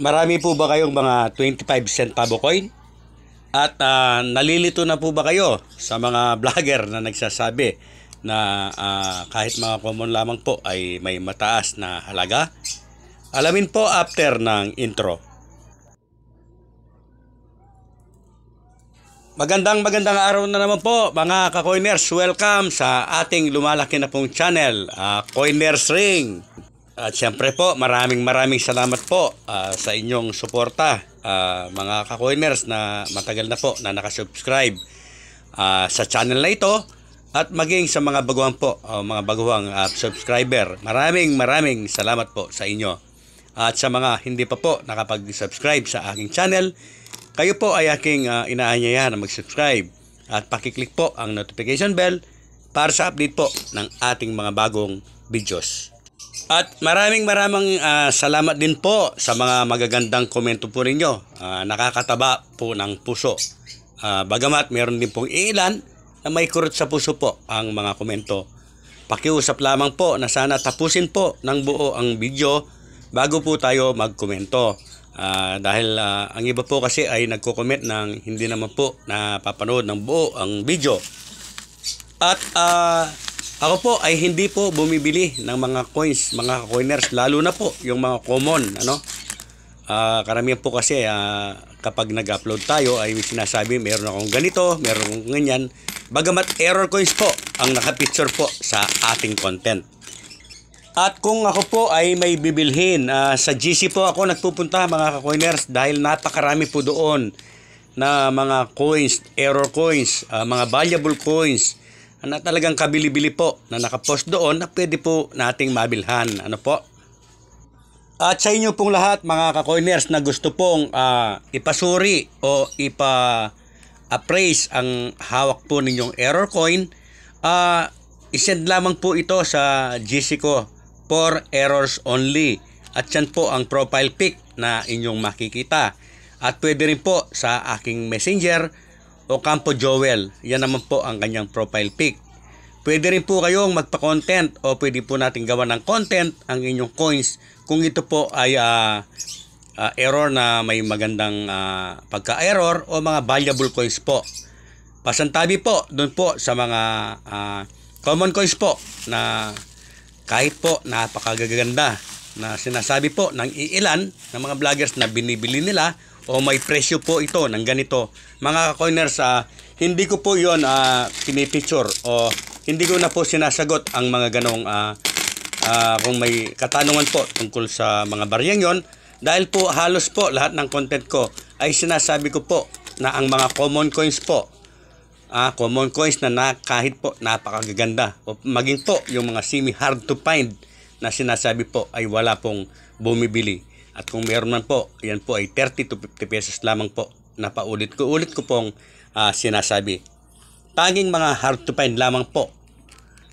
Marami po ba kayong mga 25 cent pabo coin? At uh, nalilito na po ba kayo sa mga vlogger na nagsasabi na uh, kahit mga common lamang po ay may mataas na halaga? Alamin po after ng intro. Magandang magandang araw na naman po mga ka-coiners. Welcome sa ating lumalaki na pong channel, uh, Coiners Ring. At siyempre po, maraming maraming salamat po uh, sa inyong suporta uh, mga kakoiners na matagal na po na nakasubscribe uh, sa channel na ito at maging sa mga baguhan po, uh, mga baguhang uh, subscriber. Maraming maraming salamat po sa inyo. At sa mga hindi pa po nakapag-subscribe sa aking channel, kayo po ay aking uh, inaanyayahan na mag-subscribe at pakiclick po ang notification bell para sa update po ng ating mga bagong videos. At maraming maraming uh, salamat din po sa mga magagandang komento po ninyo. Uh, nakakataba po ng puso. Uh, bagamat meron din pong ilan na may kurot sa puso po ang mga komento. Pakiusap lamang po na sana tapusin po ng buo ang video bago po tayo magkomento. Uh, dahil uh, ang iba po kasi ay nagko-comment ng hindi naman po napapanood ng buo ang video. At uh, ako po ay hindi po bumibili ng mga coins, mga coiners, lalo na po yung mga common, ano? Uh, karamihan po kasi uh, kapag nag-upload tayo ay sinasabi meron akong ganito, meron akong ganyan. Bagamat error coins po ang nakapicture po sa ating content. At kung ako po ay may bibilhin, uh, sa GC po ako nagpupunta mga coiners dahil napakarami po doon na mga coins, error coins, uh, mga valuable coins, na ano talagang kabili-bili po na nakapost doon na pwede po nating mabilhan. Ano po? At sa inyo pong lahat mga kakoiners na gusto pong uh, ipasuri o ipa-appraise ang hawak po ninyong error coin, uh, isend lamang po ito sa GC ko for errors only. At yan po ang profile pic na inyong makikita. At pwede rin po sa aking messenger o Campo Joel. Yan naman po ang kanyang profile pic. Pwede rin po kayong magpa-content o pwede po natin gawa ng content ang inyong coins kung ito po ay uh, uh, error na may magandang uh, pagka-error o mga valuable coins po. Pasantabi po doon po sa mga uh, common coins po na kahit po napakagaganda na sinasabi po ng iilan ng mga vloggers na binibili nila o may presyo po ito ng ganito. Mga coiners, uh, ah, hindi ko po yon uh, ah, pinipicture o hindi ko na po sinasagot ang mga ganong uh, uh, kung may katanungan po tungkol sa mga bariyang yon dahil po halos po lahat ng content ko ay sinasabi ko po na ang mga common coins po uh, common coins na, na kahit po napakaganda o maging po yung mga semi hard to find na sinasabi po ay wala pong bumibili. At kung meron man po, yan po ay 30 to 50 pesos lamang po. Napaulit ko. Ulit ko pong uh, sinasabi. Tanging mga hard to find lamang po.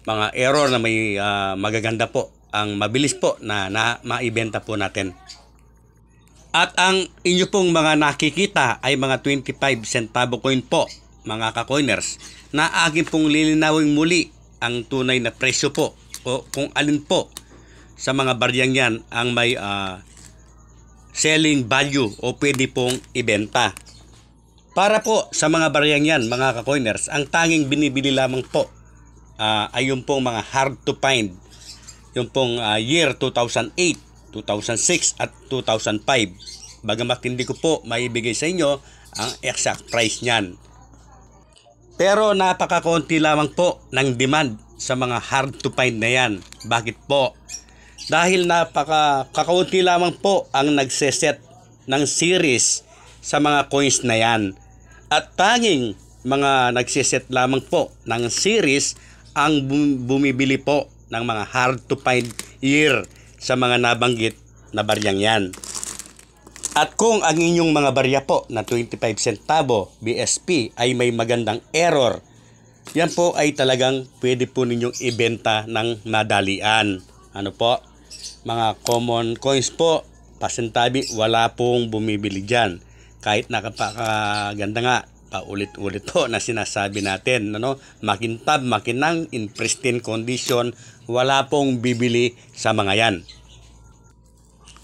Mga error na may uh, magaganda po. Ang mabilis po na, na maibenta po natin. At ang inyo pong mga nakikita ay mga 25 centavo coin po, mga kakoiners, na akin pong lilinawin muli ang tunay na presyo po o kung alin po sa mga baryang yan ang may uh, selling value o pwede pong ibenta. Para po sa mga bariyang yan mga kakoiners, ang tanging binibili lamang po uh, ay yung pong mga hard to find. Yung pong uh, year 2008, 2006 at 2005. Bagamat hindi ko po maibigay sa inyo ang exact price niyan. Pero napakakonti lamang po ng demand sa mga hard to find na yan. Bakit po? dahil napaka kakaunti lamang po ang nagseset ng series sa mga coins na yan. At tanging mga nagseset lamang po ng series ang bumibili po ng mga hard to find year sa mga nabanggit na baryang yan. At kung ang inyong mga barya po na 25 centavo BSP ay may magandang error, yan po ay talagang pwede po ninyong ibenta ng madalian. Ano po? mga common coins po, pasintabi, wala pong bumibili dyan. Kahit nakapakaganda nga, paulit-ulit po na sinasabi natin, ano, makintab, makinang, in pristine condition, wala pong bibili sa mga yan.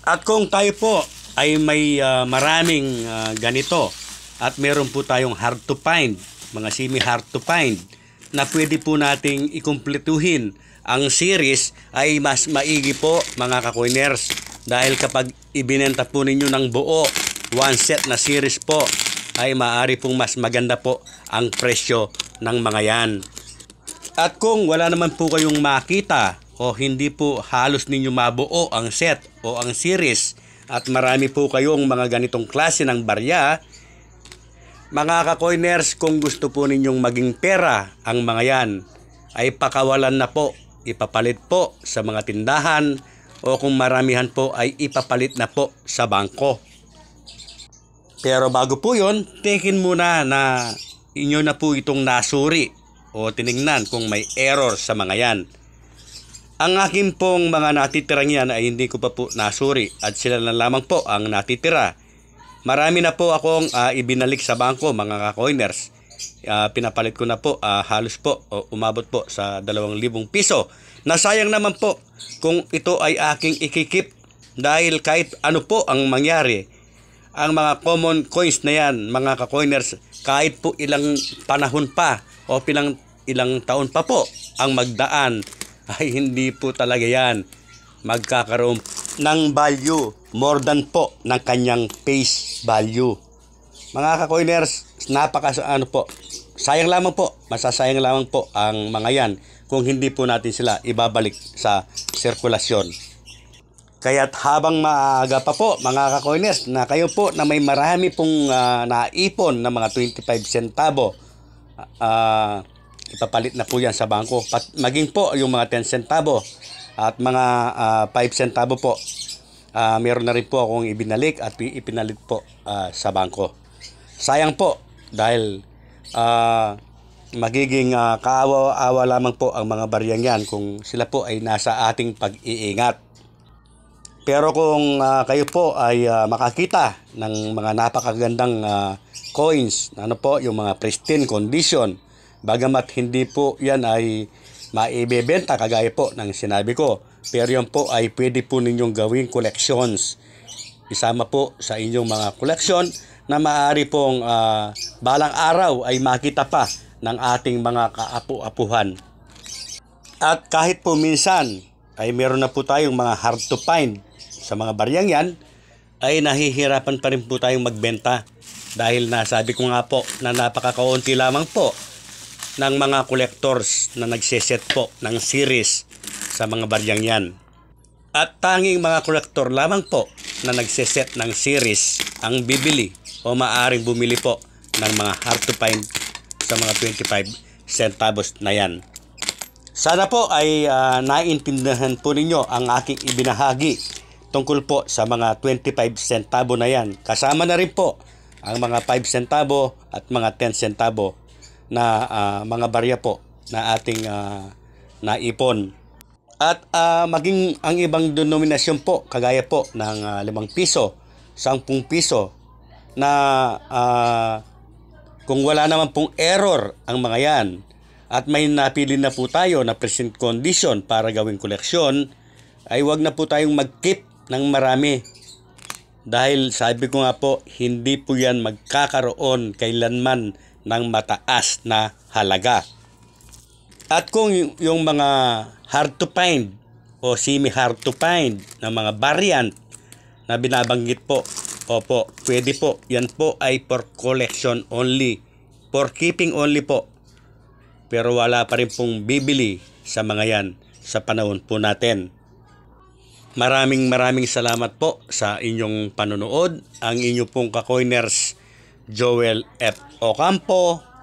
At kung tayo po ay may uh, maraming uh, ganito at meron po tayong hard to find, mga semi hard to find na pwede po nating ikumpletuhin ang series ay mas maigi po mga kakoiners dahil kapag ibinenta po ninyo ng buo one set na series po ay maaari pong mas maganda po ang presyo ng mga yan. At kung wala naman po kayong makita o hindi po halos ninyo mabuo ang set o ang series at marami po kayong mga ganitong klase ng barya, mga kakoiners, kung gusto po ninyong maging pera ang mga yan, ay pakawalan na po ipapalit po sa mga tindahan o kung maramihan po ay ipapalit na po sa bangko. Pero bago po yon, tekin muna na inyo na po itong nasuri o tiningnan kung may error sa mga yan. Ang akin pong mga natitirang yan ay hindi ko pa po nasuri at sila na lamang po ang natitira. Marami na po akong uh, ibinalik sa bangko mga kakoiners uh, pinapalit ko na po uh, halos po uh, umabot po sa 2,000 piso. Nasayang naman po kung ito ay aking ikikip dahil kahit ano po ang mangyari ang mga common coins na yan mga kakoiners kahit po ilang panahon pa o ilang, ilang taon pa po ang magdaan ay hindi po talaga yan magkakaroon ng value more than po ng kanyang face value mga kakoiners, napaka ano po, sayang lamang po, masasayang lamang po ang mga yan kung hindi po natin sila ibabalik sa sirkulasyon. Kaya't habang maaga pa po mga kakoiners na kayo po na may marami pong uh, naipon ng mga 25 centavo, uh, ipapalit na po yan sa bangko. Pat, maging po yung mga 10 centavo at mga uh, ah, 5 centavo po, uh, meron na rin po akong ibinalik at ipinalit po uh, sa bangko. Sayang po dahil uh, magiging uh, kaawa-awa lamang po ang mga bariyang yan kung sila po ay nasa ating pag-iingat. Pero kung uh, kayo po ay uh, makakita ng mga napakagandang uh, coins, ano po, yung mga pristine condition, bagamat hindi po yan ay maibebenta kagaya po ng sinabi ko, pero yan po ay pwede po ninyong gawing collections. Isama po sa inyong mga collection na maaari pong uh, balang araw ay makita pa ng ating mga kaapu-apuhan. At kahit po minsan ay meron na po tayong mga hard to find sa mga baryang yan, ay nahihirapan pa rin po tayong magbenta dahil nasabi ko nga po na napakakaunti lamang po ng mga collectors na nagseset po ng series sa mga baryang yan. At tanging mga collector lamang po na nagseset ng series ang bibili o maaaring bumili po ng mga hard to find sa mga 25 centavos na yan. Sana po ay uh, naintindihan po ninyo ang aking ibinahagi tungkol po sa mga 25 centavo na yan. Kasama na rin po ang mga 5 centavo at mga 10 centavo na uh, mga barya po na ating uh, naipon. At uh, maging ang ibang denominasyon po, kagaya po ng uh, 5 piso, 10 piso, na uh, kung wala naman pong error ang mga yan at may napili na po tayo na present condition para gawing koleksyon, ay wag na po tayong mag-keep ng marami. Dahil sabi ko nga po, hindi po yan magkakaroon kailanman ng mataas na halaga. At kung yung mga hard to find o semi hard to find na mga variant na binabanggit po Opo, pwede po. Yan po ay for collection only. For keeping only po. Pero wala pa rin pong bibili sa mga yan sa panahon po natin. Maraming maraming salamat po sa inyong panonood. Ang inyo pong kakoiners, Joel F. Ocampo